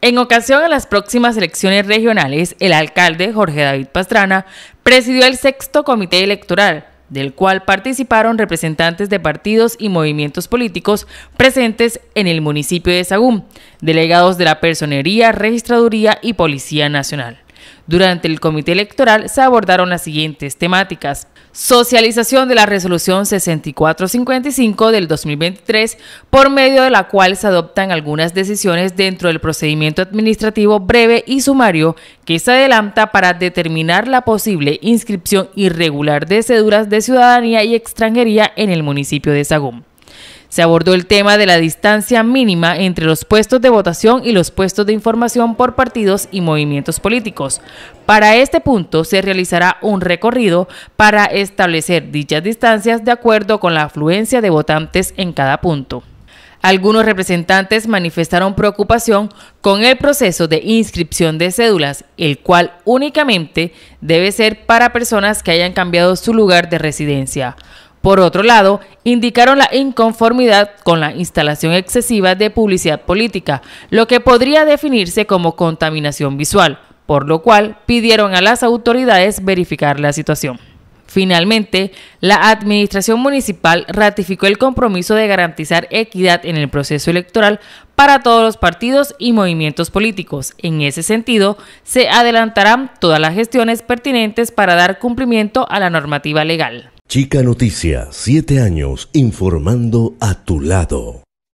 En ocasión de las próximas elecciones regionales, el alcalde Jorge David Pastrana presidió el sexto comité electoral, del cual participaron representantes de partidos y movimientos políticos presentes en el municipio de Sagún, delegados de la Personería, Registraduría y Policía Nacional. Durante el comité electoral se abordaron las siguientes temáticas. Socialización de la resolución 6455 del 2023, por medio de la cual se adoptan algunas decisiones dentro del procedimiento administrativo breve y sumario que se adelanta para determinar la posible inscripción irregular de ceduras de ciudadanía y extranjería en el municipio de Sagún. Se abordó el tema de la distancia mínima entre los puestos de votación y los puestos de información por partidos y movimientos políticos. Para este punto se realizará un recorrido para establecer dichas distancias de acuerdo con la afluencia de votantes en cada punto. Algunos representantes manifestaron preocupación con el proceso de inscripción de cédulas, el cual únicamente debe ser para personas que hayan cambiado su lugar de residencia. Por otro lado, indicaron la inconformidad con la instalación excesiva de publicidad política, lo que podría definirse como contaminación visual, por lo cual pidieron a las autoridades verificar la situación. Finalmente, la Administración Municipal ratificó el compromiso de garantizar equidad en el proceso electoral para todos los partidos y movimientos políticos. En ese sentido, se adelantarán todas las gestiones pertinentes para dar cumplimiento a la normativa legal. Chica Noticia, siete años informando a tu lado.